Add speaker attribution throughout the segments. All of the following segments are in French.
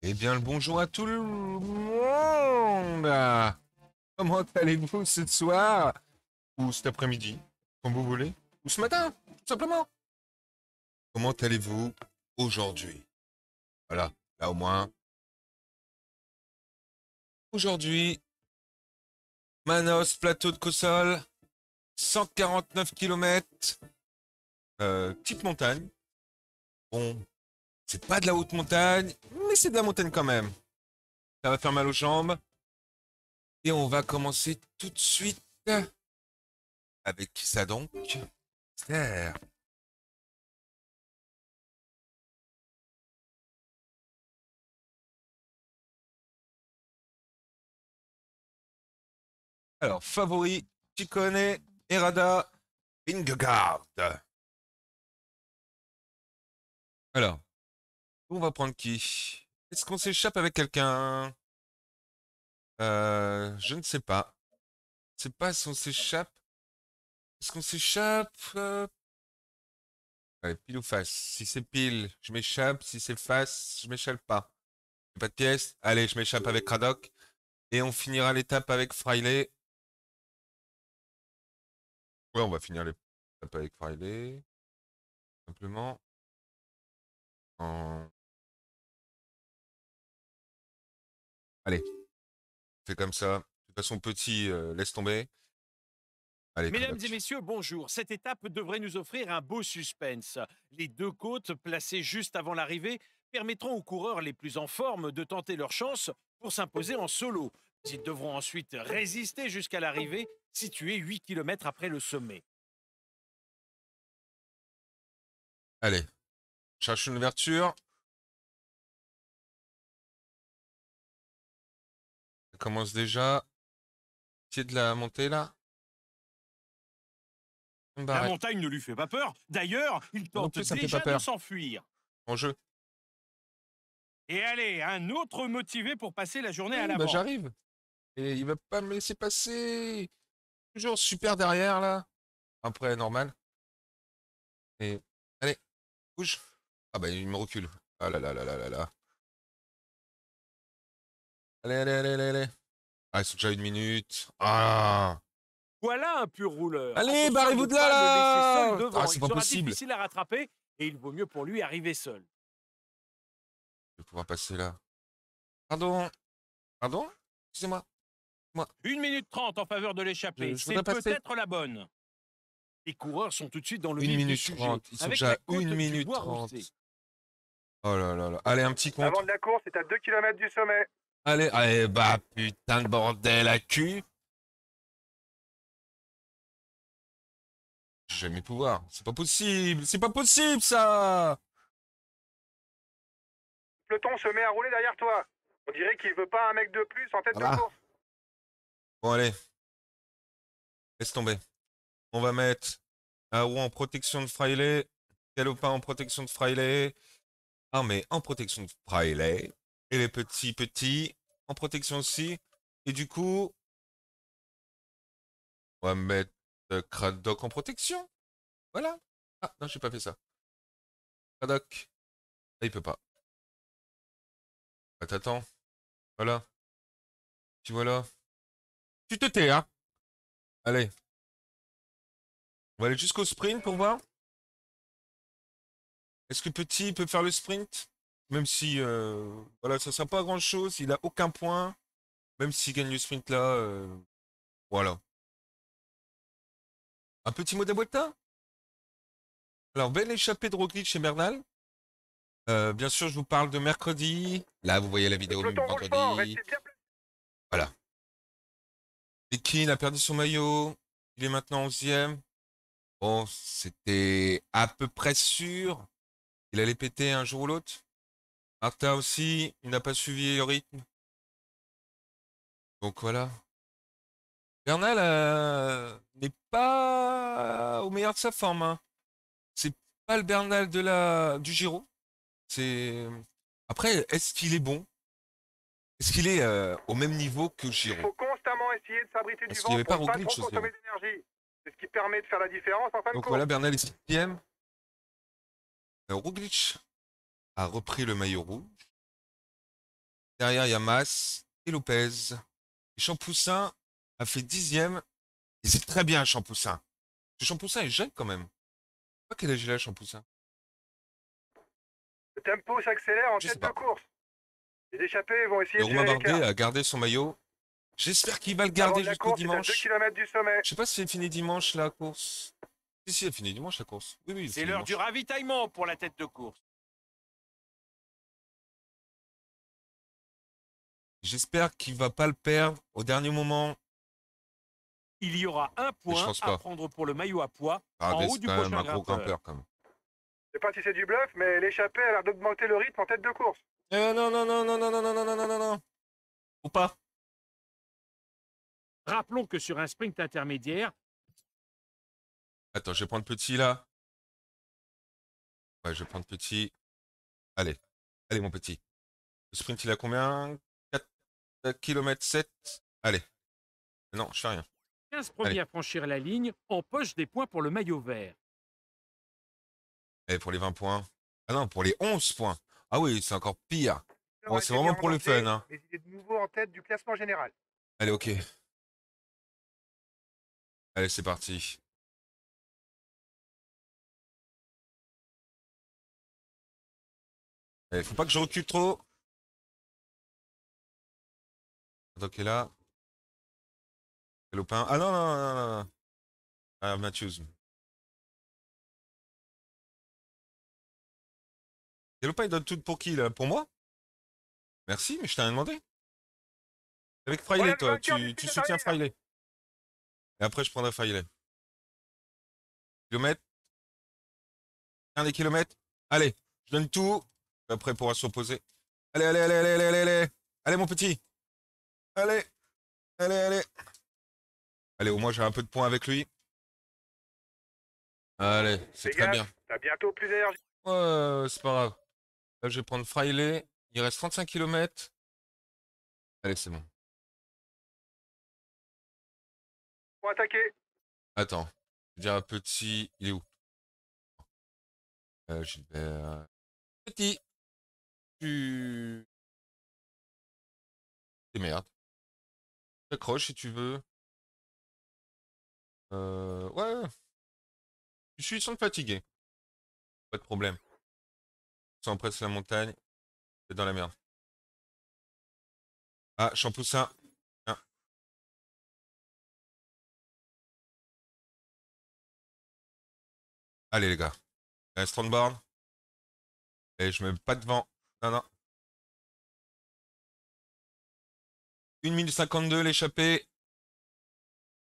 Speaker 1: Eh bien, le bonjour à tout le monde Comment allez-vous ce soir Ou cet après-midi, comme vous voulez Ou ce matin, tout
Speaker 2: simplement Comment allez-vous aujourd'hui Voilà, là au moins. Aujourd'hui, Manos, plateau de Cossol, 149 km,
Speaker 1: euh, petite montagne. Bon, c'est pas de la haute montagne, mais c'est de la montagne quand même. Ça va faire mal aux jambes. Et on va
Speaker 2: commencer tout de suite avec ça donc. Alors, favori, tu connais, Erada, Ingegard. Alors, on va prendre qui Est-ce qu'on s'échappe avec quelqu'un euh, Je ne sais
Speaker 1: pas. Je sais pas si on s'échappe. Est-ce qu'on s'échappe euh? Allez, pile ou face. Si c'est pile, je m'échappe. Si c'est face, je m'échappe pas. Pas de pièce. Allez, je m'échappe avec radoc Et on finira l'étape avec
Speaker 2: Friley. Ouais, on va finir l'étape avec Friley. Simplement. Allez, fais comme ça. De toute façon, petit, euh, laisse tomber. Allez, Mesdames et
Speaker 3: messieurs, bonjour. Cette étape devrait nous offrir un beau suspense. Les deux côtes placées juste avant l'arrivée permettront aux coureurs les plus en forme de tenter leur chance pour s'imposer en solo. Ils devront ensuite résister jusqu'à l'arrivée, située 8 km après le sommet.
Speaker 2: Allez, cherche une ouverture. commence déjà. C'est de la montée là La montagne ne lui fait pas peur.
Speaker 3: D'ailleurs, il tente déjà de s'enfuir. Bon jeu. Et allez, un autre motivé pour passer la journée à la bah J'arrive. Et il va pas me laisser
Speaker 1: passer. Toujours super derrière là. Après, normal.
Speaker 2: Et allez, bouge. Ah bah il me recule. Ah là là là là là là. Allez, allez, allez, allez, Ah, ils sont déjà une minute.
Speaker 1: Ah
Speaker 3: Voilà un pur rouleur. Allez, barrez-vous de là, là Ah, c'est pas possible. difficile à rattraper et il vaut mieux pour lui arriver seul. Je vais pouvoir passer là. Pardon Pardon Excusez-moi. Moi. Une minute trente en faveur de l'échappée. C'est peut-être la bonne. Les coureurs sont tout de suite dans le Une minute trente. Ils sont déjà à une minute trente.
Speaker 1: Oh là là là. Allez, un petit compte. Avant
Speaker 4: de la course, c'est à deux kilomètres du sommet.
Speaker 2: Allez, allez, bah putain de bordel à cul. J'ai mes pouvoirs. C'est pas possible. C'est pas possible ça. Le temps
Speaker 4: se met à rouler derrière toi. On dirait qu'il veut pas un mec de plus en tête de ah bah. course.
Speaker 2: Bon
Speaker 1: allez. Laisse tomber. On va mettre Aou en protection de Frailey, pas en protection de Frailey, Armée ah, en protection de Frailey, et les petits petits en protection aussi. Et du coup,
Speaker 2: on va mettre euh, Cradoc en protection. Voilà. Ah, non, j'ai pas fait ça. Cradoc. Ah, il peut pas. Attends, Voilà. Tu vois là Tu te tais, hein. Allez. On va aller jusqu'au sprint pour voir. Est-ce que Petit peut faire le sprint même si euh, voilà, ça ne sert pas à grand chose, il a aucun point. Même s'il gagne le sprint là, euh, voilà. Un petit mot d'Abuelta Alors, belle échappée de Roglic chez Bernal. Euh, bien sûr, je vous parle de mercredi.
Speaker 1: Là, vous voyez la vidéo du mercredi. Voilà. Pekin a perdu son maillot. Il est maintenant 11e. Bon, c'était à peu près sûr. Il allait péter un jour ou l'autre. Martin aussi, il n'a pas suivi le rythme. Donc voilà. Bernal euh, n'est pas au meilleur de sa forme. Hein. C'est pas le Bernal de la du Giro. C'est après, est-ce qu'il est bon Est-ce qu'il est, euh, au même niveau que Giro Il faut
Speaker 4: constamment essayer de s'abriter du vent il avait pour pas, pas trop hein. consommer d'énergie. C'est ce qui permet de faire la différence en fin Donc voilà, Bernal
Speaker 1: est
Speaker 2: sixième. Euh, Roglic a repris le maillot rouge. Derrière, il y a Mas et Lopez. Et Champoussin
Speaker 1: a fait dixième. Et c'est très bien, Champoussin. Champoussin est jeune quand même. Pas quel âge il a, Champoussin
Speaker 4: Le tempo s'accélère en tête de course. Les échappés vont essayer de. Romain
Speaker 1: gardé son maillot. J'espère qu'il va le garder jusqu'au dimanche. Je sais pas si elle finit dimanche la course. Si, si, elle finit dimanche la course.
Speaker 2: c'est l'heure du ravitaillement pour la tête de course. J'espère qu'il va pas le perdre au dernier moment. Il y aura un point à
Speaker 1: prendre pour le maillot à poids
Speaker 2: en haut du prochain
Speaker 1: un sais pas si c'est du bluff, mais l'échappée a l'air d'augmenter le rythme en tête de course.
Speaker 2: non,
Speaker 3: non, non, non, non, non, non, non, non, non, non. Ou pas. Rappelons que sur un sprint intermédiaire.
Speaker 2: Attends, je vais prendre petit là. Ouais, je vais prendre petit. Allez, allez mon petit. Le sprint, il a combien euh, kilomètre 7. Allez.
Speaker 1: Non, je sais rien.
Speaker 3: 15 premiers à franchir la ligne poche, des points pour le maillot vert.
Speaker 1: Et eh, pour les 20 points Ah non, pour les 11 points. Ah oui, c'est encore pire.
Speaker 4: c'est vraiment pour le fun. Hein. Mais il est de nouveau en tête du classement général.
Speaker 2: Allez, ok. Allez, c'est parti. ne eh, faut pas que je recule trop. Donc est là. Calopin. Ah non, non, non, non. non. Ah, Matthews. Calopin, il donne tout pour qui, là Pour moi Merci, mais je t'ai rien demandé. Avec Friley toi. Tu, tu soutiens Friley. Et après, je prendrai Friley. Kilomètre. Un des kilomètres. Allez, je donne tout. Après, pourra s'opposer. Allez, allez, allez, allez, allez, allez, allez. Allez, mon petit. Allez, allez, allez.
Speaker 1: Allez, au moins j'ai un peu de points avec lui. Allez, c'est très
Speaker 4: bien. T'as bientôt plus d'énergie.
Speaker 2: Ouais, c'est pas grave. Là, je vais prendre Frailey. Il reste 35 km. Allez, c'est bon. Pour attaquer. Attends. Je vais dire un petit. Il est où euh, Gilbert. Petit. Tu. C'est merde accroche si tu veux. Euh, ouais. Je suis sans fatigué. Pas de problème. sans presse la montagne. C'est dans la merde. Ah, Champoussin. Allez les gars. Strong barn. Et je me mets pas devant. Non, non. 1 minute 52, l'échappée.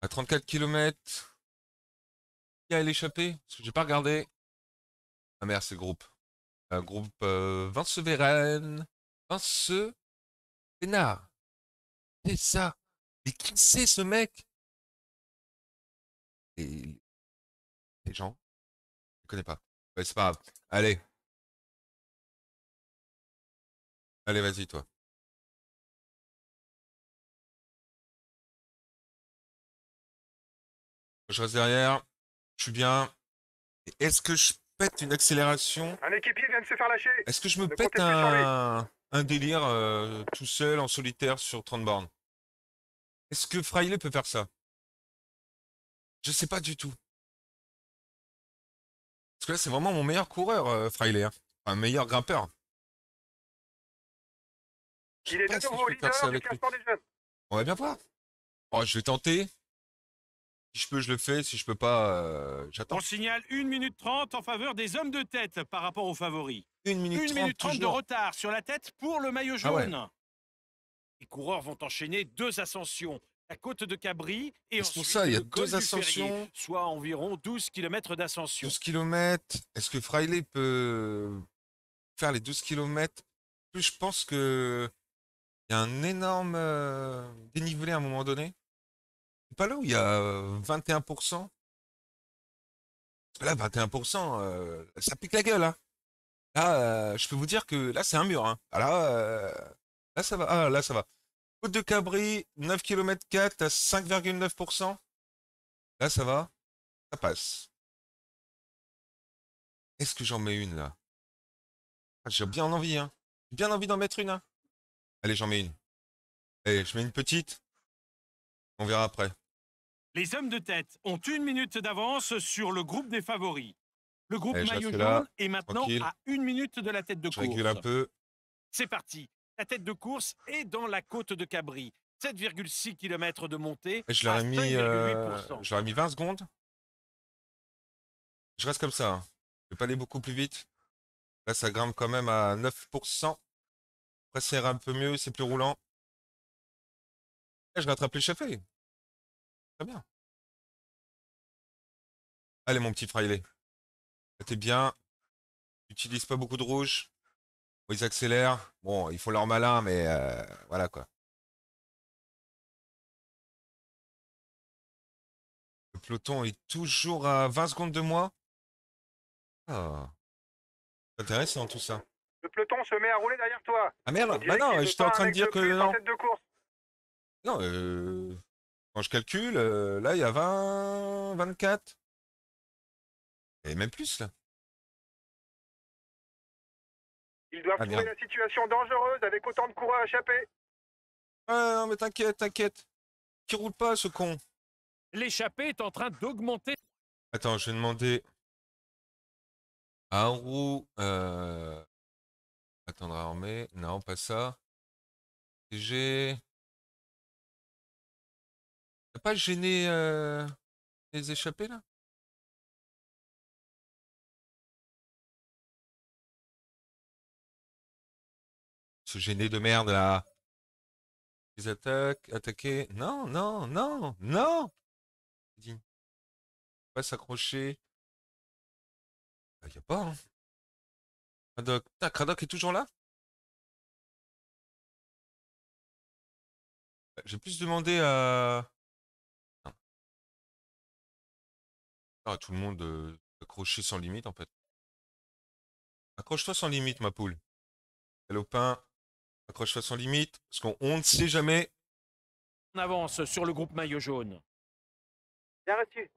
Speaker 2: À 34 km. Qui a l'échappée Parce que j'ai pas regardé.
Speaker 1: Ah merde, c'est groupe. Un groupe euh, Vince Vérenne.
Speaker 2: Vince Pénard. C'est ça. Mais qui c'est ce mec Et... Les gens. Je connais pas. c'est pas grave. Allez. Allez, vas-y, toi. Je reste derrière. Je suis bien. Est-ce
Speaker 1: que je pète une accélération
Speaker 4: Un équipier vient de se faire lâcher. Est-ce que je me pète un,
Speaker 2: délire euh, tout seul, en solitaire, sur 30 bornes Est-ce que Fraile peut faire ça Je sais pas du tout. Parce que là, c'est vraiment mon meilleur coureur, euh, un hein. Enfin, meilleur grimpeur.
Speaker 3: Il est de nouveau leader du classement des jeunes.
Speaker 1: On va bien voir. Oh, je vais tenter. Si je peux, je le fais. Si je peux pas, euh, j'attends. On
Speaker 3: signale 1 minute 30 en faveur des hommes de tête par rapport aux favoris. 1
Speaker 2: minute 30 de
Speaker 3: retard sur la tête pour le maillot ah jaune. Les coureurs vont enchaîner deux ascensions. La côte de Cabri et ensuite pour ça, il y a deux ascensions. soit environ 12 km d'ascension. 12 km.
Speaker 1: Est-ce que Fraile peut faire les 12 km je pense que il y a un énorme euh, dénivelé à un moment donné pas là où il y a 21% Là, 21%, ça pique la gueule. Hein. Là, je peux vous dire que là, c'est un mur. Hein. Ah là, ça va. Ah, là, ça va. Côte de Cabri, 9 km 4 à
Speaker 2: 5,9%. Là, ça va. Ça passe. Est-ce que j'en mets une, là ah, J'ai bien envie. Hein. J'ai bien envie d'en mettre une. Hein. Allez, j'en mets une. Allez, je mets une petite. On verra
Speaker 1: après.
Speaker 3: Les hommes de tête ont une minute d'avance sur le groupe des favoris. Le groupe maillot jaune est maintenant à une minute de la tête de course. un peu. C'est parti. La tête de course est dans la côte de Cabri. 7,6 km de montée. Euh, je l'aurais mis,
Speaker 1: mis 20 secondes. Je reste comme ça. Hein. Je vais pas aller beaucoup plus vite. Là, ça grimpe quand même à 9%.
Speaker 2: Après, ça un peu mieux, c'est plus roulant. je rattrape l'échappée bien. Allez, mon petit est T'es bien. Utilise pas beaucoup de rouge. ils accélèrent. Bon, il faut leur malin, mais euh, voilà quoi. Le peloton est toujours à 20 secondes de moi. Ah. intéressant tout ça.
Speaker 4: Le peloton se met à rouler derrière toi. Ah merde, bah non, j'étais en train de dire que non.
Speaker 1: Non, euh, quand je
Speaker 2: calcule, euh, là, il y a 20, 24. Et même plus, là. Ils doivent ah, la
Speaker 4: situation dangereuse avec autant de coureurs échappés.
Speaker 2: Ah non, mais t'inquiète, t'inquiète. Qui roule pas, ce
Speaker 1: con
Speaker 3: L'échappée est en train d'augmenter.
Speaker 1: Attends, je vais demander
Speaker 2: à roue... Euh... Attendre armée. Non, pas ça. J'ai pas gêner euh, les échappés là Se gêner de merde là. Les attaques, attaquer. Non, non, non, non Pas s'accrocher. Bah, il n'y a pas, hein. ta est toujours là bah, J'ai plus demandé à... à tout le monde accrocher sans limite en fait. Accroche-toi sans limite, ma poule. pain
Speaker 1: accroche-toi sans limite, parce qu'on ne sait jamais. On avance sur le groupe maillot jaune.
Speaker 4: Bien reçu.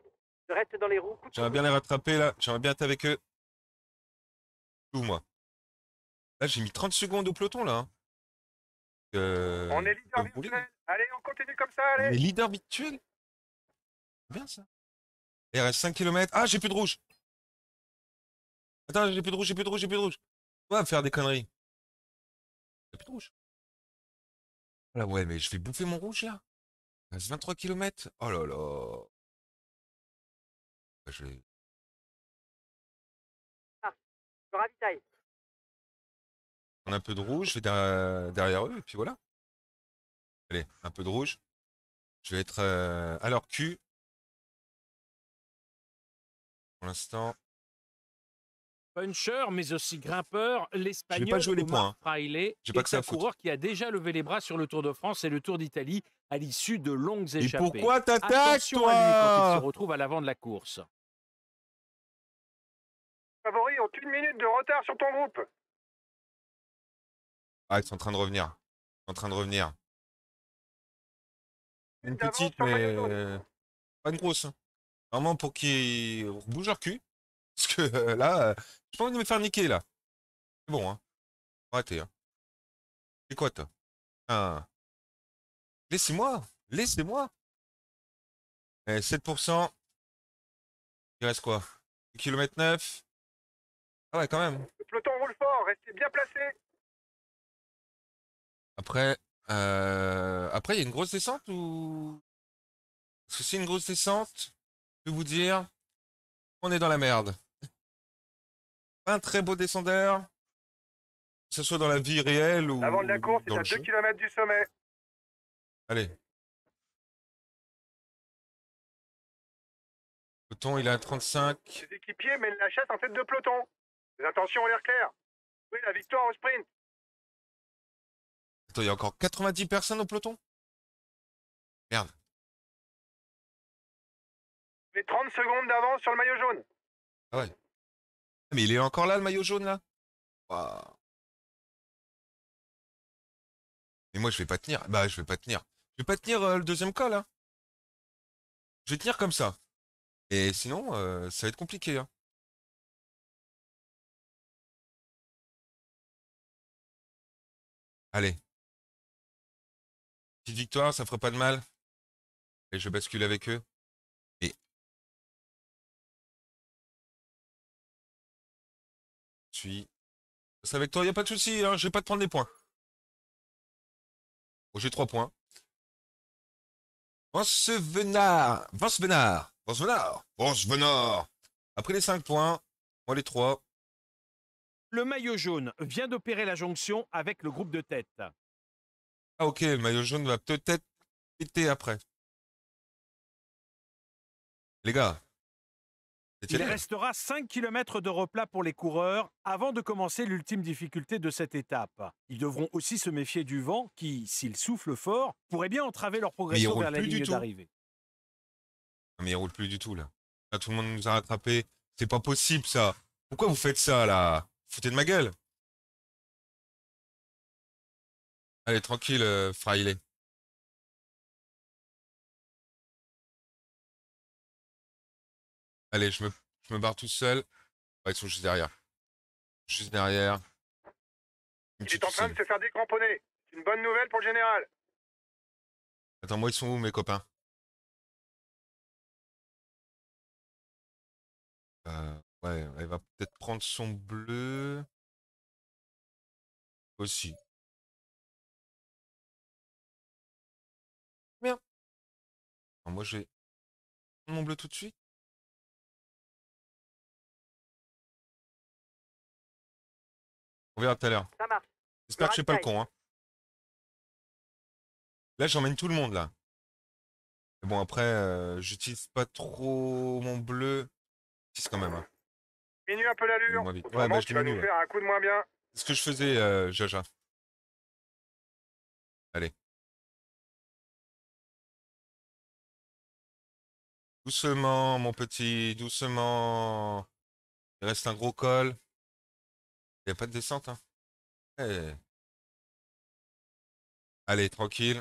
Speaker 4: Je reste dans les roues.
Speaker 2: J'aimerais bien les rattraper là. J'aimerais bien être avec eux. Tout moi. Là, j'ai mis 30 secondes au peloton là. Hein. Euh, on est leader virtuel.
Speaker 4: Allez, on continue comme ça. Allez. On leader
Speaker 2: virtuel. Bien ça. Il reste 5 km. Ah, j'ai plus de rouge. Attends, j'ai plus de rouge, j'ai plus de rouge, j'ai plus de rouge. On va faire des conneries. J'ai plus de rouge. Ah là, ouais, mais je vais bouffer mon rouge là. Il reste 23 km. Oh là là. Bah, je vais...
Speaker 4: Ah, je
Speaker 2: On a un peu de rouge, je vais derrière, eux, et puis voilà. Allez, un peu de rouge. Je vais être euh, à leur cul l'instant.
Speaker 3: Puncher, mais aussi grimpeur, l'Espagnol pas les points, est hein. J'ai pas que ça un coureur qui a déjà levé les bras sur le Tour de France et le Tour d'Italie à l'issue de longues échappées. Et pourquoi attaques toi à il se retrouve à l'avant de la course.
Speaker 4: Favoris ont une minute de retard sur ton groupe.
Speaker 3: Ah, ils sont en
Speaker 2: train de revenir. en train de revenir. Une petite, mais pas une grosse. Hein. Vraiment pour qu'ils bougent leur cul. Parce que euh, là, euh, je pense me faire niquer là. C'est bon, hein. Arrêtez, hein. quoi, toi ah. Laissez-moi Laissez-moi 7%. Euh, il reste quoi Kilomètre 9. Ah ouais, quand même.
Speaker 4: Le peloton roule fort, restez bien placé.
Speaker 2: Après, après, il y a une grosse descente ou.
Speaker 1: Est-ce c'est une grosse descente je vous dire, on est dans la merde.
Speaker 2: Un très beau descendeur, que ce soit dans la vie réelle ou. Avant de la course, c'est à 2 km du sommet. Allez. le Peloton, il a à 35.
Speaker 4: équipiers mais la chasse en tête de peloton. Les intentions l'air claires. Oui, la victoire au sprint.
Speaker 2: Attends, il y a encore 90 personnes au peloton Merde
Speaker 4: mais 30 secondes d'avance sur le maillot jaune.
Speaker 2: Ah ouais. Mais il est encore là, le maillot jaune, là Waouh. Mais moi, je vais pas tenir. Bah, je vais pas tenir. Je vais pas tenir euh, le deuxième col, hein. Je vais tenir comme ça. Et sinon, euh, ça va être compliqué, hein. Allez. Petite victoire, ça fera pas de mal. Et je bascule avec eux. C'est avec toi, il n'y a pas de souci, hein, je vais pas te prendre des points. Oh, j'ai trois points. Vance
Speaker 3: Venard Vance Venard Vance Venard Vance Venard Après les cinq points, moi les trois. Le maillot jaune vient d'opérer la jonction avec le groupe de tête. Ah ok, le maillot jaune va peut-être péter après. Les gars, il restera 5 km de replat pour les coureurs avant de commencer l'ultime difficulté de cette étape. Ils devront aussi se méfier du vent qui, s'il souffle fort, pourrait bien entraver leur progression vers la ligne d'arrivée.
Speaker 2: Mais il roule plus du tout là. tout le monde nous a rattrapés. C'est pas possible ça. Pourquoi vous faites ça là Foutez de ma gueule. Allez, tranquille, euh, Fraile. Allez, je me, barre tout seul. ils sont juste derrière. Juste derrière.
Speaker 1: Il
Speaker 4: est en train de se faire décramponner.
Speaker 2: C'est une bonne nouvelle pour le général. Attends, moi, ils sont où, mes copains euh, Ouais, elle va peut-être prendre son bleu. Aussi. Bien. moi, je vais prendre mon bleu tout de suite. On verra tout à l'heure. Ça marche. J'espère que je suis pas le con. Hein. Là, j'emmène tout le monde, là. bon, après, euh, j'utilise pas trop mon bleu. C'est quand même. Hein. un peu l'allure. Ouais, je nous faire un coup de moins bien. C'est ce que je faisais, euh, Jaja. Allez. Doucement, mon petit, doucement. Il reste un gros col. Il n'y a pas de descente. Hein. Eh. Allez, tranquille.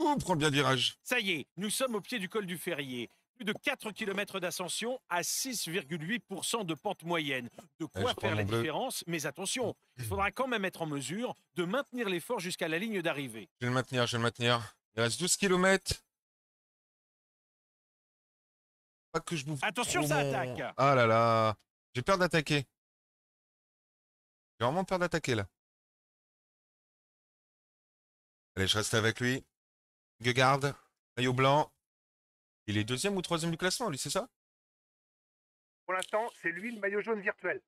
Speaker 3: On prend bien virage. Ça y est, nous sommes au pied du col du Ferrier. Plus de 4 km d'ascension à 6,8% de pente moyenne. De eh, quoi faire la différence, mais attention, il faudra quand même être en mesure de maintenir l'effort jusqu'à la ligne d'arrivée.
Speaker 1: Je vais le maintenir, je vais le maintenir.
Speaker 2: Il reste 12 km. que je bouffe. Attention, ça attaque. Ah là là. J'ai peur d'attaquer. J'ai vraiment peur d'attaquer là. Allez, je reste avec lui. Gugarde. maillot blanc. Il est deuxième ou troisième du classement, lui, c'est ça
Speaker 4: Pour l'instant, c'est lui le maillot jaune virtuel.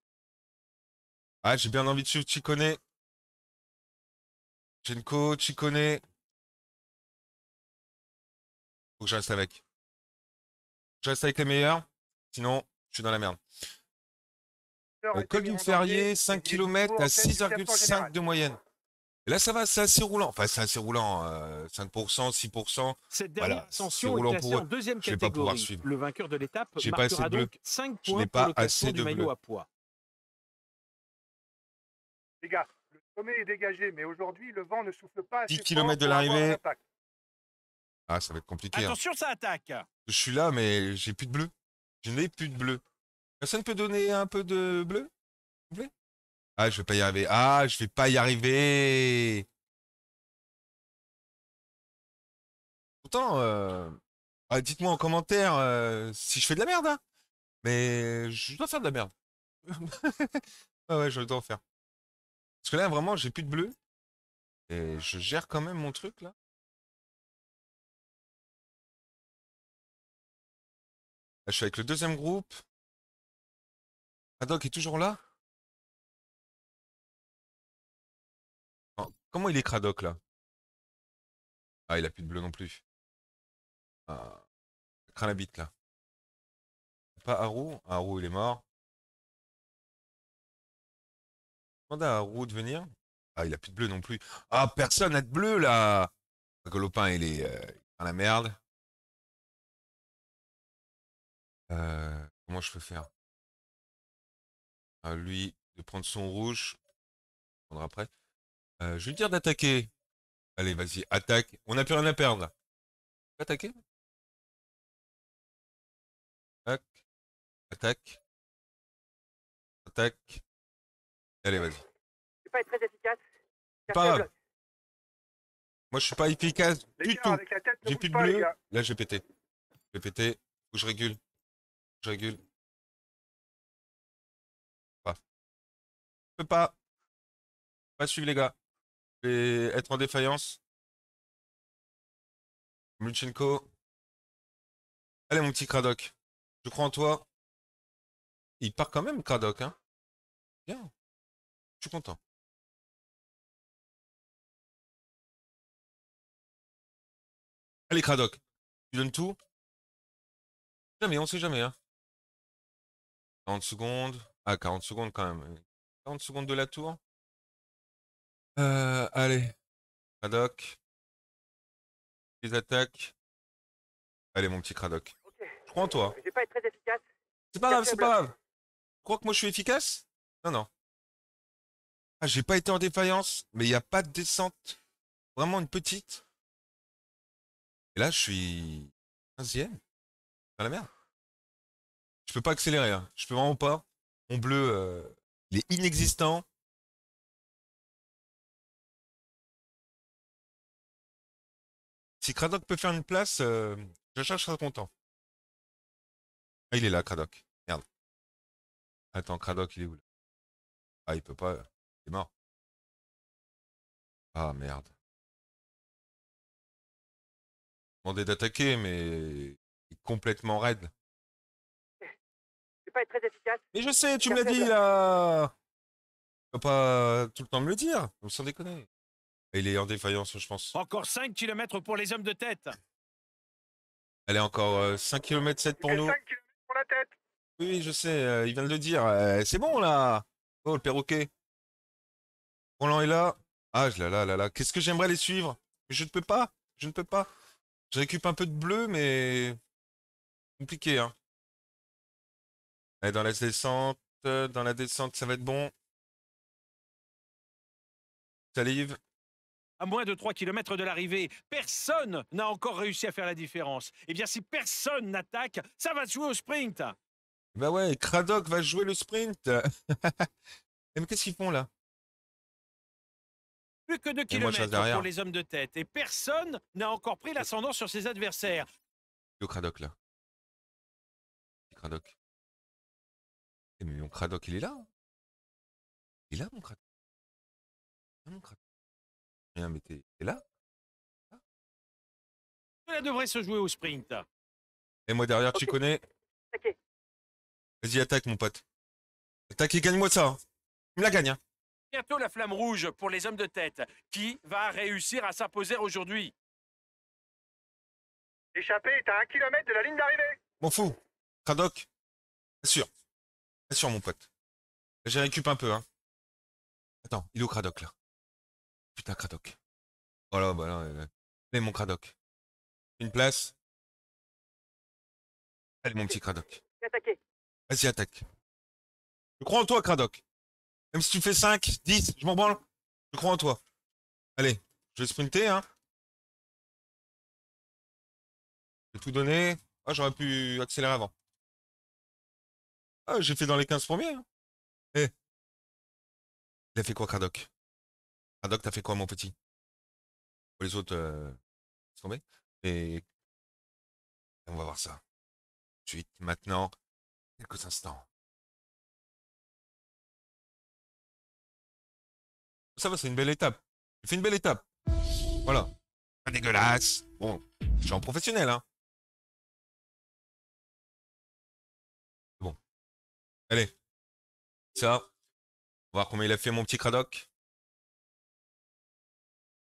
Speaker 2: Ah, j'ai bien envie de suivre Chikone. Genko, Chikone. Faut que je reste avec. Je reste avec les meilleurs, sinon je suis dans la merde. Euh, Ferrier, 5 km à
Speaker 1: 6,5 de moyenne. là, ça va, c'est assez roulant. Enfin, c'est assez roulant. 5%, euh, 6%. Cette dernière voilà, ascension roulant pour eux. deuxième je vais Pas pouvoir suivre.
Speaker 3: Le vainqueur de l'étape marquera pas bleu. je n'ai pas assez de maillot à poids.
Speaker 1: Les gars, le sommet est dégagé, mais aujourd'hui, le vent ne souffle pas 10 10 km de l'arrivée. Ah, ça va être compliqué. Hein. Attention, ça attaque. Je suis là, mais j'ai plus de bleu. Je
Speaker 2: n'ai plus de bleu. Personne peut donner un peu de bleu
Speaker 3: S'il vous plaît
Speaker 1: Ah, je vais pas y arriver. Ah, je vais pas y arriver. Pourtant, euh, ah, dites-moi en commentaire euh, si je fais de la merde. Hein. mais je dois faire de la merde. ah ouais, je dois en faire.
Speaker 2: Parce que là, vraiment, j'ai plus de bleu. Et je gère quand même mon truc, là. je suis avec le deuxième groupe. cradoc est toujours là oh, Comment il est Cradoc là Ah, il a plus de bleu non plus. Ah, la bite là. Pas Haru ah, Haru il est mort. Demande
Speaker 1: à Haru de venir. Ah, il a plus de bleu non plus. Ah, personne a de bleu là colopin
Speaker 2: il est euh, la merde. Euh, comment je peux faire euh, Lui, de prendre son rouge. après. Euh, je vais lui dire d'attaquer. Allez, vas-y, attaque. On n'a plus rien à perdre. Attaquer Attaque. Attaque. Attaque. Allez, vas-y. pas être très efficace. Moi, je suis pas efficace
Speaker 1: du tout. J'ai plus de bleu.
Speaker 2: Là, j'ai pété. J'ai pété. Faut je régule. Je régule. Pas. Je peux pas. Pas suivre les gars. Je vais être en défaillance. Mulchenko. Allez mon petit Kradok. Je crois en toi. Il part quand même Kradok. Hein Bien. Je suis content. Allez Kradok. Tu donnes tout. Jamais, on sait jamais. Hein. 40 secondes. à ah, 40 secondes quand même. 40 secondes de la tour. Euh, allez. Cradoc. Les attaques. Allez, mon petit Cradoc. Je crois en toi. Je pas très efficace.
Speaker 1: C'est pas grave, c'est pas grave. crois que moi je suis efficace Non, non. Ah, j'ai pas été en défaillance, mais il n'y a pas de descente. Vraiment une petite.
Speaker 2: Et là, je suis 15e. Dans la merde. Je peux pas accélérer. Hein. Je peux vraiment pas. Mon bleu, euh, il est inexistant. Si Cradock peut faire une place, euh, je cherche content. Ah, il est là, Cradock. Merde. Attends, Cradock, il est où là Ah, il peut pas. Euh, il est mort. Ah, merde. Demandé d'attaquer, mais il est complètement raide
Speaker 3: pas très
Speaker 1: efficace. Mais je sais, tu me l'as dit là euh, Tu pas tout le temps me le dire, On sans déconner. Il est en défaillance, je pense. Encore 5 km pour les hommes de tête. Allez, encore 5 km 7 pour nous. Oui, je sais, euh, il vient de le dire. Euh, c'est bon là Oh, le perroquet. Roland est là. Ah, là là là là. Qu'est-ce que j'aimerais les suivre Je ne peux pas. Je ne peux
Speaker 2: pas. Je récupère un peu de bleu, mais. Compliqué, hein dans la descente, euh, dans la descente, ça va être bon.
Speaker 3: Salive. À moins de 3 km de l'arrivée, personne n'a encore réussi à faire la différence. Eh bien, si personne n'attaque, ça va se jouer au sprint. Bah ouais, Cradock va jouer le sprint. mais qu'est-ce qu'ils font là Plus que 2 km pour les hommes de tête et personne n'a encore pris l'ascendant sur ses adversaires.
Speaker 2: Le Cradock là. Cradock. Eh, mais mon Cradoc, il est là. Hein. Il est là, mon Cradoc. là, mon Cradoc. mais t'es là. là devrait se jouer au sprint. Et moi derrière, tu connais.
Speaker 1: Vas-y, attaque, mon pote. Attaque et gagne-moi ça. Hein. Il me la gagne. Hein.
Speaker 3: Bientôt la flamme rouge pour les hommes de tête. Qui va réussir à s'imposer aujourd'hui L'échappée est à un kilomètre de la ligne d'arrivée.
Speaker 2: M'en fous. Bien sûr. Sur mon pote. J'ai récup un peu, hein. Attends, il est au Cradoc, là. Putain, Cradoc. Oh là, voilà, bah mon Cradoc. Une place. Allez, mon petit Cradoc. Vas-y, attaque. Je crois en toi, Cradoc. Même si tu fais 5, 10, je m'en branle. Je crois en toi. Allez, je vais sprinter, hein. vais tout donner. Ah, j'aurais pu accélérer avant. Ah, j'ai fait dans les 15 premiers. Hein. Eh. t'as fait quoi, Cradoc Cradoc, t'as fait quoi, mon petit les autres, sont tombés. Et on va voir ça. Suite, maintenant, quelques instants. Ça va, c'est une belle étape. J'ai fait une belle étape. Voilà. Pas dégueulasse. Bon, je suis en professionnel, hein. Allez. Ça. On va voir comment il a fait, mon petit Cradoc.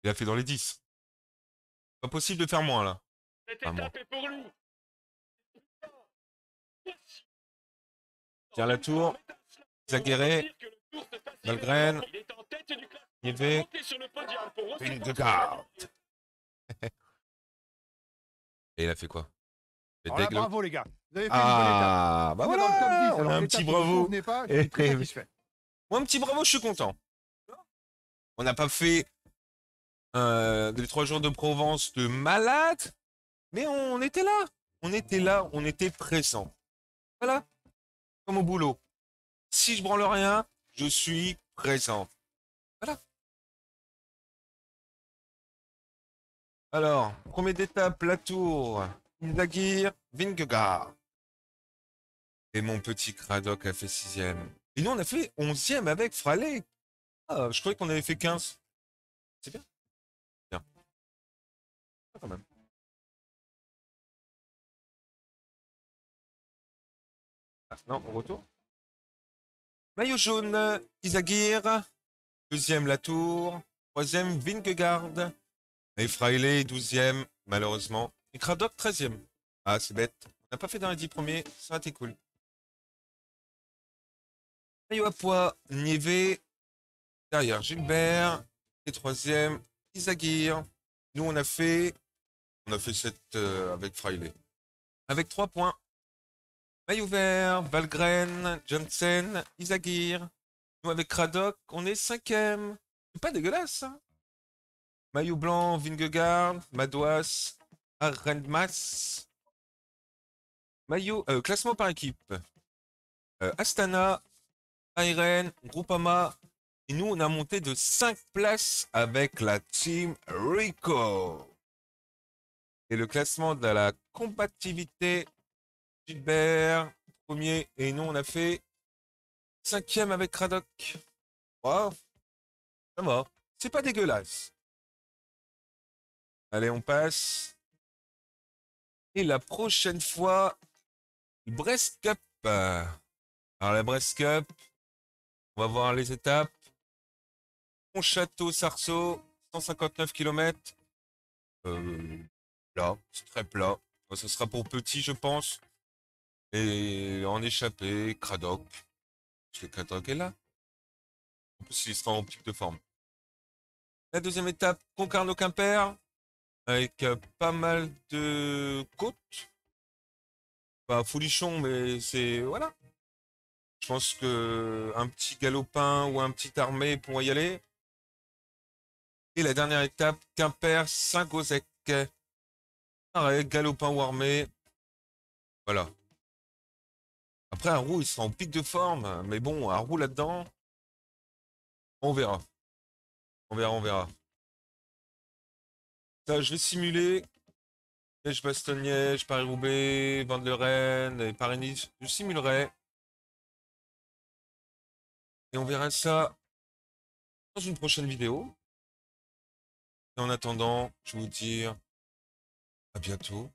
Speaker 2: Il a fait dans les 10. Pas possible de faire moins, là. Cette la étape est pour est Il tête Zaguerre. Valgren. Yévé. de Et il a fait quoi oh Bravo, les gars ah,
Speaker 1: bah voilà, un petit bravo. Eh, eh, moi, un petit bravo, je suis content. On n'a pas fait euh, les trois jours de Provence de malade, mais on était là. On était là, on était présent. Voilà,
Speaker 2: comme au boulot. Si je branle rien, je suis présent. Voilà. Alors, premier étape, la tour. Vingegaard.
Speaker 1: Et mon petit Cradoc a fait sixième. Et nous, on a fait onzième avec Fraley. Ah,
Speaker 2: je croyais qu'on avait fait 15. C'est bien. Bien. quand même. Ah, non, on retourne. Maillot jaune, Isagir.
Speaker 1: Deuxième, Latour. Troisième, Vingegaard. Et 12 douzième, malheureusement. Et Cradoc, treizième. Ah, c'est bête. On n'a pas fait dans les dix premiers. Ça a été cool.
Speaker 2: Maillot à poids, nive derrière Gilbert, et troisième, Isagir. Nous, on a fait,
Speaker 1: on a fait cette euh, avec Fraile. Avec trois points. Maillot vert, Valgren, Johnson, Isagir. Nous, avec Cradock, on est cinquième. C'est pas dégueulasse, hein Maillot blanc, Vingegaard, Madouas, Arendmas. Maillot, euh, classement par équipe. Euh, Astana, Irene, Groupama. Et nous, on a monté de 5 places avec la team Rico. Et le classement de la compatibilité, Gilbert, premier. Et nous, on a fait cinquième avec radoc Waouh,
Speaker 2: C'est pas dégueulasse. Allez, on passe. Et la prochaine fois, Brest Cup. Alors la Brest Cup, on va voir les étapes.
Speaker 1: Mon Château-Sarceau, 159 km. là, c'est très plat. Ce sera pour petit, je pense. Et en échappé, Cradoc. Parce que Cradoc est là. En plus, sera en de forme. La deuxième étape, Concarneau-Quimper. Avec euh, pas mal de côtes. Pas folichon, mais c'est. Voilà. Je pense que un petit galopin ou un petit armé pourra y aller.
Speaker 2: Et la dernière étape, Quimper, saint par Pareil, galopin ou armé. Voilà. Après, un il sera en pic de forme. Mais bon, Arou là-dedans, on verra. On verra, on verra. Ça, je vais simuler. je paris roubaix bande rennes Paris-Nice. Je simulerai. Et on verra ça dans une prochaine vidéo. en attendant, je vous dire à bientôt.